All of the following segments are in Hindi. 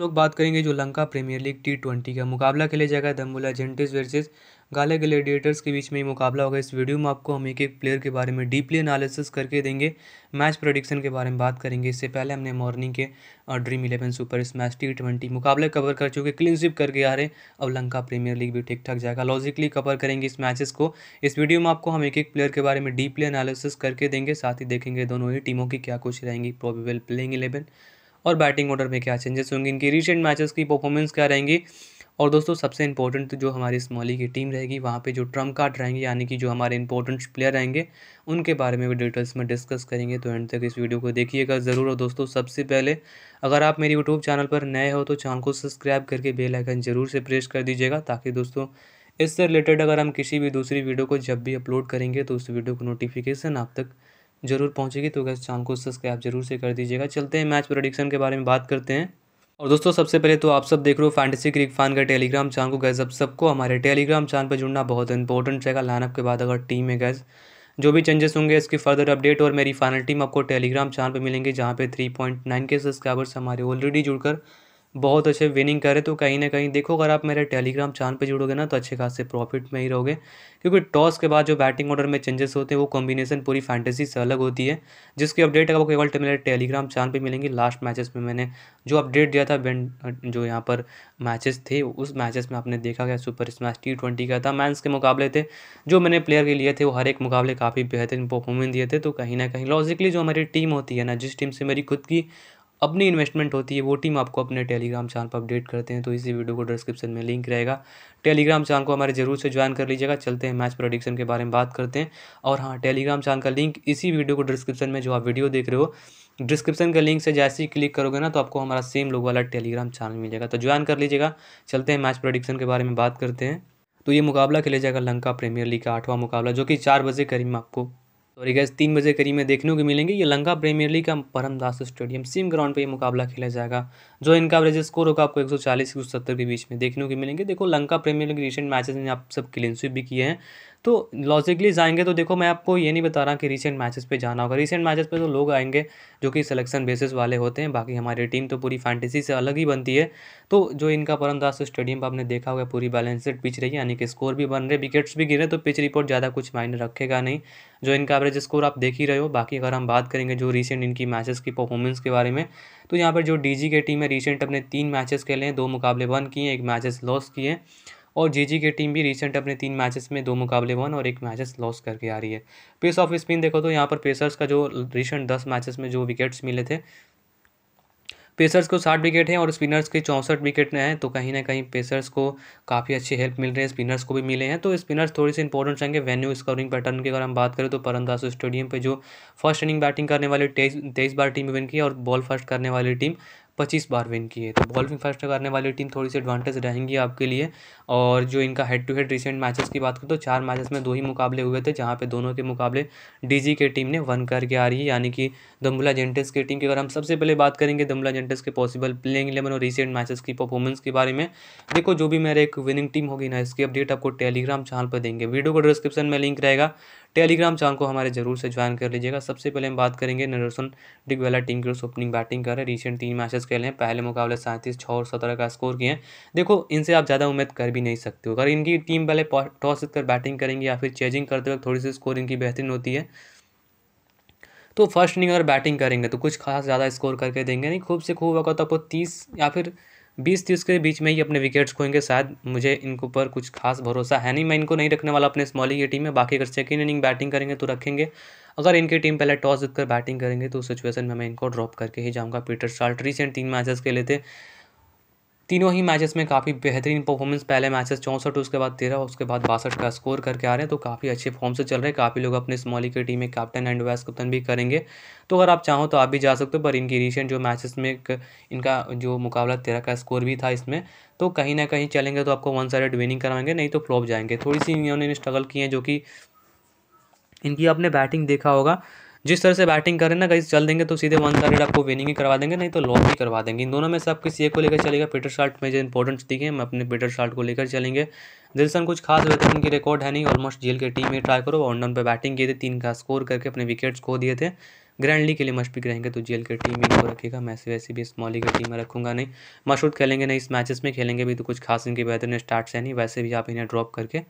लोग बात करेंगे जो Lanka premier league T twenty का मुकाबला खेले जाएगा दम्बुला जेंटिस वर्सेस गाले ग्लेडिएटर्स के बीच में ये मुकाबला होगा इस वीडियो में आपको हम एक एक प्लेयर के बारे में डीपली एनालिसिस करके देंगे मैच प्रोडिक्शन के बारे में बात करेंगे इससे पहले हमने मॉर्निंग के और ड्रीम इलेवन सुपर इस मैच टी ट्वेंटी मुकाबले कवर कर चुके क्लीन स्विप करके आ रहे अब लंका प्रीमियर लीग भी ठीक ठाक जाएगा लॉजिकली कवर करेंगे इस मैचेस को इस वीडियो में आपको हम एक एक प्लेयर के बारे में डीपली एनालिसिस करके देंगे साथ ही देखेंगे दोनों ही टीमों की क्या कुछ रहेंगी प्रोबेबल प्लेइंग इलेवन और बैटिंग ऑर्डर में क्या चेंजेस होंगे इनकी रिसेंट मैचेस की परफॉर्मेंस क्या रहेंगी और दोस्तों सबसे इंपॉर्टेंट जो हमारी स्मॉली की टीम रहेगी वहाँ पे जो ट्रम्प कार्ड रहेंगे यानी कि जो हमारे इंपॉर्टेंट प्लेयर रहेंगे उनके बारे में भी डिटेल्स में डिस्कस करेंगे तो एंड तक इस वीडियो को देखिएगा ज़रूर और दोस्तों सबसे पहले अगर आप मेरे यूट्यूब चैनल पर नए हो तो चैनल को सब्सक्राइब करके बेलाइकन ज़रूर से प्रेस कर दीजिएगा ताकि दोस्तों इससे रिलेटेड अगर हम किसी भी दूसरी वीडियो को जब भी अपलोड करेंगे तो उस वीडियो को नोटिफिकेशन आप तक जरूर पहुँचेगी तो गैस चैनल को सब्सक्राइब जरूर से कर दीजिएगा चलते हैं मैच प्रोडिक्शन के बारे में बात करते हैं और दोस्तों सबसे पहले तो आप सब देख रहे हो फैंटेसी क्रिक फैन का टेलीग्राम चैनल को गैस अब सबको हमारे टेलीग्राम चैनल पर जुड़ना बहुत इंपॉर्टेंट रहेगा लाइनअप के बाद अगर टीम है गैस जो भी चेंजेस होंगे इसकी फर्दर अपडेट और मेरी फाइनल टीम आपको टेलीग्राम चैनल पर मिलेंगे जहाँ पे नाइन के सब्सक्राइबर्स हमारे ऑलरेडी जुड़कर बहुत अच्छे विनिंग करें तो कहीं ना कहीं देखो अगर आप मेरे टेलीग्राम चैनल पे जुड़ोगे ना तो अच्छे खासे प्रॉफिट में ही रहोगे क्योंकि टॉस के बाद जो बैटिंग ऑर्डर में चेंजेस होते हैं वो कॉम्बिनेशन पूरी फैंटेसी से अलग होती है जिसकी अपडेट आपको केवल मेरे टेलीग्राम चैनल पर मिलेंगी लास्ट मैचेस में मैंने जो अपडेट दिया था uh, जो यहाँ पर मैचेस थे उस मैचेस में आपने देखा गया सुपर स्मैश टी ट्वेंटी का था मैंस के मुकाबले थे जो मैंने प्लेयर के लिए थे वो हर एक मुकाबले काफ़ी बेहतरीन परफॉर्मेंस दिए थे तो कहीं ना कहीं लॉजिकली जो हमारी टीम होती है ना जिस टीम से मेरी खुद की अपनी इन्वेस्टमेंट होती है वो टीम आपको अपने टेलीग्राम चैनल पर अपडेट करते हैं तो इसी वीडियो को डिस्क्रिप्शन में लिंक रहेगा टेलीग्राम चैनल को हमारे जरूर से ज्वाइन कर लीजिएगा चलते हैं मैच प्रोडिक्शन के बारे में बात करते हैं और हाँ टेलीग्राम चैनल का लिंक इसी वीडियो को डिस्क्रिप्शन में जो आप वीडियो देख रहे हो डिस्क्रिप्शन का लिंक से जैसे ही क्लिक करोगे ना तो आपको हमारा सेम लोग वाला टेलीग्राम चैनल मिलेगा तो ज्वाइन कर लीजिएगा चलते हैं मैच प्रोडिक्शन के बारे में बात करते हैं तो ये मुकाबला खेले जाएगा लंका प्रीमियर लीग का आठवां मुकाबला जो कि चार बजे करीब में आपको सॉरी गैस तीन बजे करीब में देखने को मिलेंगे ये लंका प्रीमियर लीग का परमदास स्टेडियम सेम ग्राउंड पे ये मुकाबला खेला जाएगा जो इनका एवरेज स्कोर होगा आपको 140 से 170 के बीच में देखने को मिलेंगे देखो Lanka premier league recent matches में आप सब क्लीन स्वीप भी किए हैं तो लॉजिकली जाएंगे तो देखो मैं आपको ये नहीं बता रहा कि रिसेंट मैचेस पे जाना होगा रिसेंट मैचेस पे तो लोग आएंगे जो कि सिलेक्शन बेसिस वाले होते हैं बाकी हमारी टीम तो पूरी फैंटेसी से अलग ही बनती है तो जो इनका परमदास स्टेडियम पर आपने देखा होगा पूरी बैलेंसड पिच रही है यानी कि स्कोर भी बन रहे विकेट्स भी गिरे तो पिच रिपोर्ट ज़्यादा कुछ मायने रखेगा नहीं जो इनका एवरेज स्कोर आप देख ही रहे हो बाकी अगर हम बात करेंगे जो रिसेंट इनकी मैचेस की परफॉर्मेंस के बारे में तो यहाँ पर जो डी की टीम है रिसेंट अपने तीन मैचेस खेले हैं दो मुकाबले वन किए एक मैचेस लॉस किए हैं और जे की टीम भी रिसेंट अपने तीन मैचेस में दो मुकाबले वन और एक मैचेस लॉस करके आ रही है पेस ऑफ स्पिन देखो तो यहाँ पर पेसर्स का जो रिसेंट दस मैचेस में जो विकेट्स मिले थे पेसर्स को साठ विकेट हैं और स्पिनर्स के चौंसठ विकेट हैं तो कहीं ना कहीं पेसर्स को काफ़ी अच्छी हेल्प मिल रही है स्पिनर्स को भी मिले हैं तो स्पिनर्स थोड़ी से इंपॉर्टेंट रहेंगे वेन्यू स्कोरिंग पैटर्न की अगर हम बात करें तो परमदासु स्टेडियम पे जो फर्स्ट इनिंग बैटिंग करने वाली तेईस बार टीम विन की और बॉल फर्स्ट करने वाली टीम पच्चीस बार विन किए तो बॉलिंग फर्स्ट करने वाली टीम थोड़ी सी एडवांटेज रहेंगी आपके लिए और जो इनका head to head recent matches की बात करें तो चार मैचेस में दो ही मुकाबले हुए थे जहाँ पे दोनों के मुकाबले डीजी के टीम ने वन करके आ रही है यानी कि दम्बुला जेंटेस की टीम की अगर हम सबसे पहले बात करेंगे दम्बुला जेंटेस के पॉसिबल प्लेइंग इलेवन और रिसेंट मैचेस की परफॉर्मेंस के बारे में देखो जो भी मेरे एक विनिंग टीम होगी ना इसकी अपडेट आपको टेलीग्राम चैनल पर देंगे वीडियो को डिस्क्रिप्शन में लिंक रहेगा टेलीग्राम चैनल को हमारे जरूर से ज्वाइन कर लीजिएगा सबसे पहले हम बात करेंगे नरोसन डिगवेला टीम की ओपनिंग बैटिंग कर रहे रिसेंट तीन मैचेस खेले हैं पहले मुकाबले सैंतीस छः और सत्रह का स्कोर किए हैं देखो इनसे आप ज़्यादा उम्मीद कर भी नहीं सकते हो अगर इनकी टीम पहले टॉस जीत बैटिंग करेंगी या फिर चेजिंग करते वक्त थोड़ी सी स्कोर इनकी बेहतरीन होती है तो फर्स्ट इनिंग अगर बैटिंग करेंगे तो कुछ खास ज़्यादा स्कोर करके देंगे नहीं खूब से खूब अगर तो आपको तीस या फिर बीस तीस के बीच में ही अपने विकेट्स खोएंगे शायद मुझे इनके ऊपर कुछ खास भरोसा है नहीं मैं इनको नहीं रखने वाला अपने स्मॉल ये टीम में बाकी अगर सेकेंड इनिंग बैटिंग करेंगे तो रखेंगे अगर इनकी टीम पहले टॉस जीतकर बैटिंग करेंगे तो उस सिचुएशन में मैं इनको ड्रॉप करके ही जाऊँगा पीटर शाल्ट रिसेंट तीन मैचेस खेले थे तीनों ही मैचेस में काफ़ी बेहतरीन परफॉर्मेंस पहले मैचेस चौंसठ उसके बाद तेरह उसके बाद बासठ का स्कोर करके आ रहे हैं तो काफ़ी अच्छे फॉर्म से चल रहे हैं काफ़ी लोग अपने स्मॉली की टीम में कैप्टन एंड वाइस कैप्टन भी करेंगे तो अगर आप चाहो तो आप भी जा सकते हो पर इनकी रिसेंट जो मैचेस में इनका जो मुकाबला तेरह का स्कोर भी था इसमें तो कहीं ना कहीं चलेंगे तो आपको वन साइड विनिंग कराएंगे नहीं तो फ्लॉप जाएंगे थोड़ी सी इन्होंने स्ट्रगल की है जो कि इनकी आपने बैटिंग देखा होगा जिस तरह से बैटिंग करें ना कहीं चल देंगे तो सीधे वन थर्ड आपको विनिंग ही करवा देंगे नहीं तो लॉस ही करवा देंगे इन दोनों में से आप किसी एक को लेकर चलेगा पीटर शार्ट में जो इंपॉर्टेंट दिखे हम अपने पीटर शार्ट को लेकर चलेंगे दिलसन कुछ खास बेहतर उनकी रिकॉर्ड है नहीं ऑलमोस्ट जेल की टीम में ट्राई करो वन रन पर बैटिंग किए थे तीन का स्कोर करके अपने विकेट्स खो दिए थे ग्रैंडली के लिए मशफिक रहेंगे तो जेल की टीम इनको रखेगा मैं वैसे भी स्मॉली की टीम में रखूंगा नहीं मशहूर खेलेंगे नहीं इस मैचेस में खेलेंगे भी तो कुछ खास इनके बेहतर स्टार्ट है नहीं वैसे भी आप इन्हें ड्रॉप करके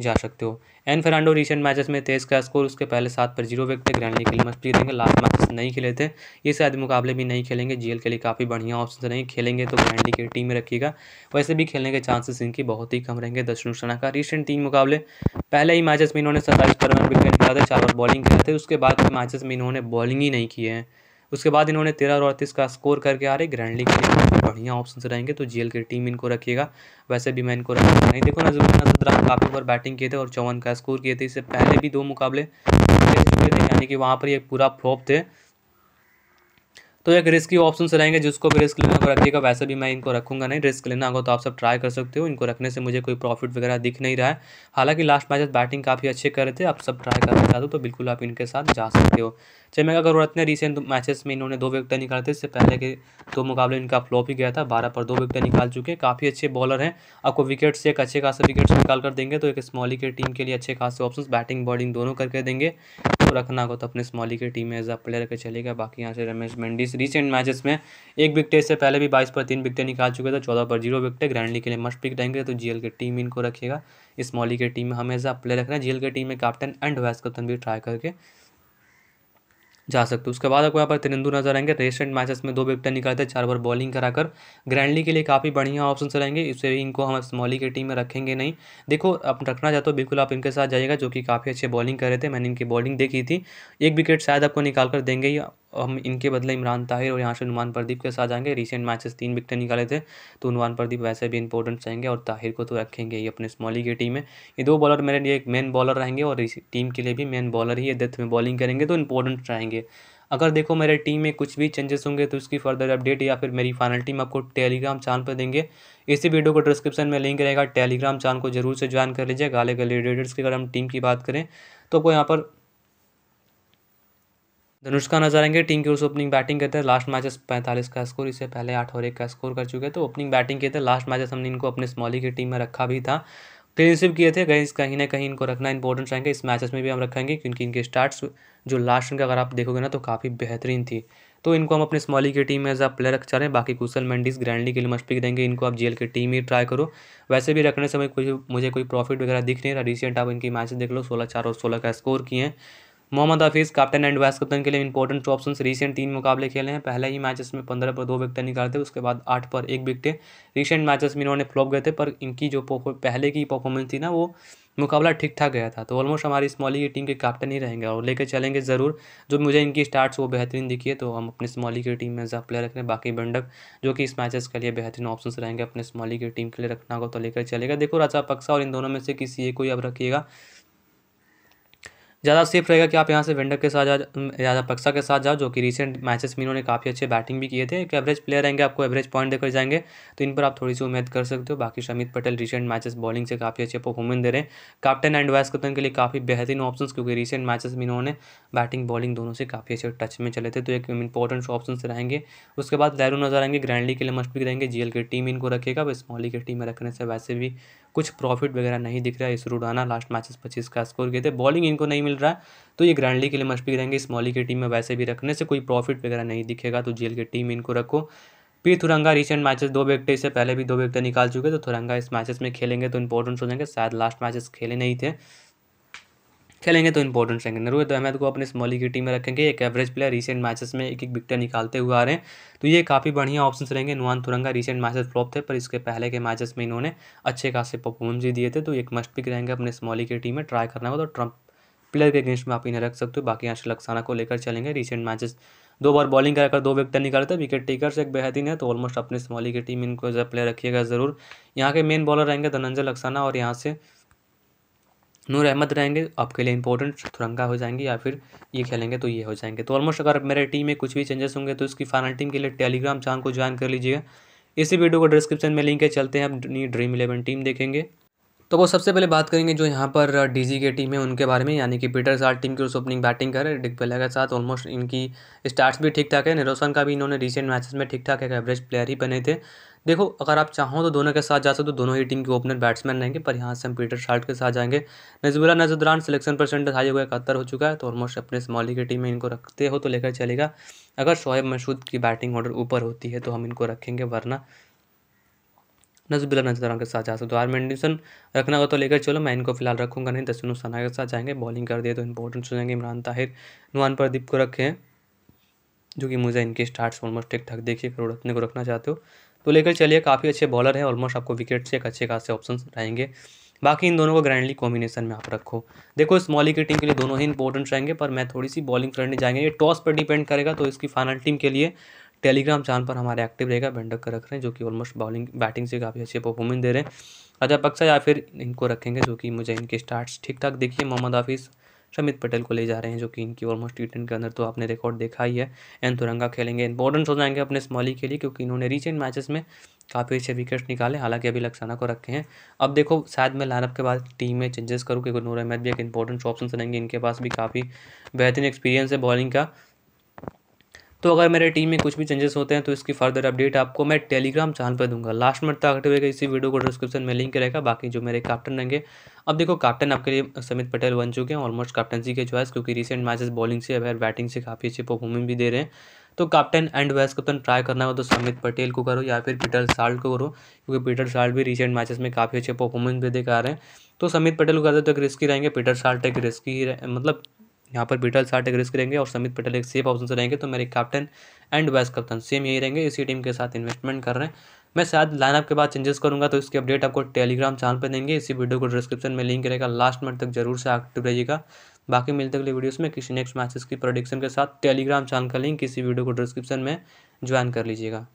जा सकते हो एन फर्नांडो रिसेंट मैचेस में तेज का स्कोर उसके पहले सात पर जीरो विकेट थे ग्रैंडली के लिए मजबूरी देंगे लास्ट मैचेस नहीं खेले थे ये शायद मुकाबले भी नहीं खेलेंगे जीएल के लिए काफ़ी बढ़िया ऑप्शन नहीं खेलेंगे तो ग्रैंडली की टीम में रखिएगा वैसे भी खेलने के चांसेस इनकी बहुत ही कम रहेंगे दशनु सना का रिसेंट तीन मुकाबले पहले ही मैचेस में इन्होंने सत्ताईस पर विकेट गिरा थे चार बॉलिंग खेले थे उसके बाद के मैचेस में इन्होंने बॉलिंग ही नहीं किए हैं उसके बाद इन्होंने तेरह और अड़तीस का स्कोर करके आ रहे ग्रैंड लीग के बढ़िया ऑप्शन रहेंगे तो जीएल की टीम इनको रखिएगा वैसे भी मैं इनको रखूँगा नहीं देखो नजर नजर काफ़ी ओवर बैटिंग किए थे और चौवन का स्कोर किए थे इससे पहले भी दो मुकाबले यानी कि वहाँ पर ये पूरा फ्लॉप थे तो एक रिस्क ही ऑप्शन रहेंगे जिसको भी रिस्क लेना रखिएगा वैसे भी मैं इनको रखूँगा नहीं रिस्क लेना होगा तो आप सब ट्राई कर सकते हो इनको रखने से मुझे कोई प्रॉफिट वगैरह दिख नहीं रहा है हालांकि लास्ट मैच बैटिंग काफ़ी अच्छे कर रहे थे आप सब ट्राई करना चाहते हो तो बिल्कुल आप इनके साथ जा सकते हो चमेगा करोड़ ने रिसेंट मैचेस में इन्होंने दो विकटें निकाले थे इससे पहले के दो मुकाबले इनका फ्लॉप ही गया था बारह पर दो विकटें निकाल चुके हैं काफ़ी अच्छे बॉलर हैं आपको विकेट से एक अच्छे खासे विकेट निकाल कर देंगे तो एक स्मॉली के टीम के लिए अच्छे खासे ऑप्शन बैटिंग बॉलिंग दोनों करके देंगे तो रखना होगा तो अपने स्मॉली के टीम में एज अ प्लेयर के चलेगा बाकी यहाँ से रमेश मेंडिस रिसेंट मैचेस में एक विकटे से पहले भी बाईस पर तीन विकटे निकाल चुके थे तो चौदह पर जीरो विकटे ग्रैंडली के लिए मस्ट पिक रहेंगे तो जीएल के टीम इनको रखिएगा स्मॉली के टीम में हमेशा प्ले रखना है जीएल के टीम में कैप्टन एंड वाइस कैप्टन भी ट्राई करके जा सकते हो उसके बाद आपको यहाँ पर तिरंदू नजर आएंगे रेसेंट मैचेस में दो विकटें निकालते चार बार बॉलिंग कराकर ग्रैंडली के लिए काफ़ी बढ़िया ऑप्शन रहेंगे इससे इनको हम स्मॉली की टीम में रखेंगे नहीं देखो आप रखना चाहते हो बिल्कुल आप इनके साथ जाइएगा जो कि काफ़ी अच्छे बॉलिंग कर रहे थे मैंने इनकी बॉलिंग देखी थी एक विकेट शायद आपको निकाल कर देंगे या हम इनके बदले इमरान ताहिर और यहाँ से नुमान प्रदीप के साथ जाएंगे रिसेंट मैचेस तीन विकेट निकाले थे तो नुमान प्रदीप वैसे भी इंपॉर्टेंट रहेंगे और ताहिर को तो रखेंगे ही अपने स्मॉली की टीम में ये दो बॉलर मेरे लिए एक मेन बॉलर रहेंगे और टीम के लिए भी मेन बॉलर ही डेथ में बॉलिंग करेंगे तो इंपॉर्टेंट रहेंगे अगर देखो मेरे टीम में कुछ भी चेंजेस होंगे तो उसकी फर्दर अपडेट या फिर मेरी फाइनल टीम आपको टेलीग्राम चैनल पर देंगे इसी वीडियो को डिस्क्रिप्शन में लिंक रहेगा टेलीग्राम चैनल को जरूर से ज्वाइन कर लीजिए गाले गले रेडर्स की अगर हम टीम की बात करें तो आपको यहाँ पर धनुष नजर आएंगे टीम की ओर से ओपनिंग बैटिंग करते हैं लास्ट मैचेस पैंतालीस का स्कोर इससे पहले आठ और एक का स्कोर कर चुके तो ओपनिंग बैटिंग किए थे लास्ट मैचेस हमने इनको अपने स्मॉली की टीम में रखा भी था क्लीनशिप किए थे कहीं कहीं ना कहीं इनको रखना इंपॉर्टेंट रहेंगे इस मैचेस में भी हम रखेंगे क्योंकि इनके स्टार्ट्स जो लास्ट इनका अगर आप देखोगे ना तो काफ़ी बेहतरीन थी तो इनको हम अपने स्मॉली की टीम में एज अ प्लेयर रख चाह रहे हैं बाकी कुशल मेंडिस ग्रैंडली के लिए मस्ट पिक देंगे इनको आप जेल की टीम ही ट्राई करो वैसे भी रखने समय कुछ मुझे कोई प्रॉफिट वगैरह दिख नहीं रहा रिसेंट आप इनकी मैच देख लो सोलह चार और सोलह का स्कोर किए हैं Mohammad Hafeez captain and vice कप्तान के लिए इंपॉर्टेंट टू ऑप्शन रिसेंट तीन मुकाबले खेले हैं पहले ही मैचेस में पंद्रह पर दो विकटें निकालते उसके बाद आठ पर एक विकटें रिसेंट मैचेस में इन्होंने फ्लॉप गए थे पर इनकी जो पहले की परफॉर्मेंस थी ना वो मुकाबला ठीक ठाक गया था तो ऑलमोस्ट हमारी स्मॉली की टीम के कैप्टन ही रहेंगे और लेकर चलेंगे ज़रूर जो मुझे इनकी स्टार्ट्स वो बेहतरीन दिखी है तो हम अपने स्मॉली की टीम में एज प्लेयर रख रहे हैं बाकी बंडक जो कि इस मैचेस के लिए बेहतरीन ऑप्शन रहेंगे अपने स्मॉली की टीम के लिए रखना होगा तो लेकर चलेगा देखो राजा पक्सा और इन दोनों में से किसी एक को ही अब रखिएगा ज़्यादा सेफ रहेगा कि आप यहाँ से वेंडक के साथ या पक्सा के साथ जाओ जो कि रिसेंट मैचेस में इन्होंने काफ़ी अच्छे बैटिंग भी किए थे एक एवरेज प्लेयर रहेंगे आपको एवरेज पॉइंट देकर जाएंगे तो इन पर आप थोड़ी सी उम्मीद कर सकते हो बाकी Shamit Patel recent matches bowling से काफ़ी अच्छे परफॉर्मेंस दे रहे हैं कैप्टन एंड वाइस कप्तान के लिए काफ़ी बेहतरीन ऑप्शन क्योंकि रिसेंट मैचेस में इन्होंने बैटिंग बॉलिंग दोनों से काफ़ी अच्छे टच में चले थे तो एक इंपॉर्टेंट ऑप्शन रहेंगे उसके बाद लैरू नजर आएंगे ग्रैंडली के लिए मस्ट भी रहेंगे जी की टीम इनको रखेगा वो स्मॉली की टीम में रखने से वैसे भी कुछ प्रॉफिट वगैरह नहीं दिख रहा है इसरूडाना लास्ट मैचेस पच्चीस का स्कोर किए थे बॉलिंग इनको नहीं मिल रहा तो ये ग्रैंडली के लिए भी रहेंगे स्मॉली की टीम में वैसे भी रखने से कोई प्रॉफिट वगैरह नहीं दिखेगा तो जेल की टीम इनको रखो पी थुरंगा रिसेंट मैचेस दो विकटे से पहले भी दो विकटे निकाल चुके तो थुरंगा इस मैचेस में खेलेंगे तो इंपॉर्टेंट हो जाएंगे शायद लास्ट मैचेस खेले नहीं थे खेलेंगे तो इंपॉर्टेंट रहेंगे नरवेद तो अहमद को अपने स्मॉल की टीम में रखेंगे एक एवरेज प्लेयर रीसेंट मैचेस में एक एक विकेट निकालते हुए आ रहे हैं तो ये काफ़ी बढ़िया ऑप्शन रहेंगे Nuwan Thuranga recent matches flop थे पर इसके पहले के मैचेस में इन्होंने अच्छे खासे परफॉर्मेंस भी दिए थे तो एक मस्ट पिक रहेंगे अपने स्मॉली की टीम में ट्राई करना होगा तो ट्रंप प्लेयर के अगेंस्ट में आप इन्हें रख सकते हो बाकी यहाँ से लक्साना को लेकर चलेंगे रिसेंट मैचेस दो बार बॉलिंग कराकर दो विकेट निकालते हैं विकेट टेकर एक बेहतरीन है तो ऑलमोस्ट अपने स्मॉली की टीम इनको एज प्लेयर रखिएगा ज़रूर यहाँ के मेन बॉलर रहेंगे धनंजय लक्साना और यहाँ से नूर अहमद रहेंगे आपके लिए इंपॉर्टेंट थुरंगा हो जाएंगे या फिर ये खेलेंगे तो ये हो जाएंगे तो ऑलमोस्ट अगर मेरे टीम में कुछ भी चेंजेस होंगे तो उसकी फाइनल टीम के लिए टेलीग्राम चैनल को ज्वाइन कर लीजिएगा इसी वीडियो को डिस्क्रिप्शन में लिंक है चलते हैं आप ड्रीम इलेवन टीम देखेंगे तो वो सबसे पहले बात करेंगे जो यहाँ पर डीजी के टीम है उनके बारे में यानी कि पीटर साल टीम की उस ओपनिंग बैटिंग कर डिक बेला के साथ ऑलमोस्ट इनकी स्टार्ट्स भी ठीक ठाक है निरोसन का भी इन्होंने रिसेंट मैचेस में ठीक ठाक एक एवरेज प्लेयर ही बने थे देखो अगर आप चाहो तो दोनों के साथ जा सकते हो तो दोनों ही टीम के ओपनर बैट्समैन रहेंगे पर यहाँ से हम पीटर शार्ट के साथ जाएंगे Najibullah Zadran selection percentage high हुआ इकहत्तर हो चुका है तो ऑलमोस्ट अपने स्मॉली की टीम में इनको रखते हो तो लेकर चलेगा अगर शोएब मशहूद की बैटिंग ऑर्डर ऊपर होती है तो हम इनको रखेंगे वरना नजबिला नजराना के साथ जा सकते हो मेडिसन रखना होगा तो लेकर चलो मैं इनको फिलहाल रखूंगा नहीं दसविन सना के साथ जाएंगे बॉलिंग कर दिए तो इंपॉर्टेंट हो जाएंगे इमरान ताहिर नुआन प्रदीप को रखे हैं जो कि मुझे इनके स्टार्ट्स ऑलमोस्ट ठीक ठाक देखिए करोड़ अपने को रखना चाहते हो तो लेकर चलिए काफ़ी अच्छे बॉलर है ऑलमोस्ट आपको विकेट से एक अच्छे खासे ऑप्शन रहेंगे बाकी इन दोनों को ग्रैंडली कॉम्बिनेशन में आप रखो देखो स्मॉली की टीम के लिए दोनों ही इंपॉर्टेंट रहेंगे पर मैं थोड़ी सी बॉलिंग करने जाएंगे ये टॉस पर डिपेंड करेगा तो इसकी फाइनल टीम के लिए टेलीग्राम चैनल पर हमारे एक्टिव रहेगा बेंडक का रख रहे हैं जो कि ऑलमोस्ट बॉलिंग बैटिंग से काफ़ी अच्छी परफॉर्मेंस दे रहे हैं अच्छा, पक्सा या फिर इनको रखेंगे जो कि मुझे इनके स्टार्ट्स ठीक ठाक देखिए मोहम्मद हाफिस शमित पटेल को ले जा रहे हैं जो कि इनकी ऑलमोस्ट टी के अंदर तो आपने रिकॉर्ड देखा ही है एन तुरंगा खेलेंगे इंपॉर्टेंट हो जाएंगे अपने स्मॉली के लिए क्योंकि इन्होंने रिसेंट मैचेस में काफ़ी अच्छे विकेट्स निकाले हालांकि अभी लक्षाना को रखे हैं अब देखो शायद मैं लाइनअप के बाद टीम में चेंजेस करूँ क्योंकि नूर अहमद भी एक इंपॉर्टेंट ऑप्शन रहेंगे इनके पास भी काफ़ी बेहतरीन एक्सपीरियंस है बॉलिंग का तो अगर मेरे टीम में कुछ भी चेंजेस होते हैं तो इसकी फर्दर अपडेट आपको मैं टेलीग्राम चैनल पर दूंगा लास्ट मिनट तक आगे रहेगा इसी वीडियो को डिस्क्रिप्शन में लिंक रहेगा बाकी जो मेरे कैप्टन रहेंगे अब देखो कैप्टन आपके लिए समित पटेल बन चुके हैं ऑलमोस्ट कैप्टनसी के चॉइस क्योंकि रिसेंट मैचेस बॉलिंग से अभी बैटिंग से काफ़ी अच्छी परफॉर्मेंस भी दे रहे हैं तो captain and vice captain try करना हो तो समित पटेल को करो या फिर पीटर साल्ट को करो क्योंकि पीटर साल्ट भी रिसेंट मैचेस में काफ़ी अच्छे परफॉर्मेंस भी आ रहे हैं तो समित पटेल को करते तो एक रिस्की रहेंगे पीटर साल्ट एक रिस्की मतलब यहाँ पर बिटल साठ एक रिस्क रहेंगे और समित पटेल एक सेफ ऑप्शन से रहेंगे तो मेरे कैप्टन एंड वाइस कप्तान सेम यही रहेंगे इसी टीम के साथ इन्वेस्टमेंट कर रहे हैं मैं शायद लाइनअप के बाद चेंजेस करूँगा तो इसके अपडेट आपको टेलीग्राम चैनल पर देंगे इसी वीडियो को डिस्क्रिप्शन में लिंक रहेगा लास्ट मिनट तक जरूर से एक्टिव रहिएगा बाकी मिलते अगले वीडियोस में किसी नेक्स्ट मैचेस की प्रोडिक्शन के साथ टेलीग्राम चैनल का लिंक इसी वीडियो को डिस्क्रिप्शन में ज्वाइन कर लीजिएगा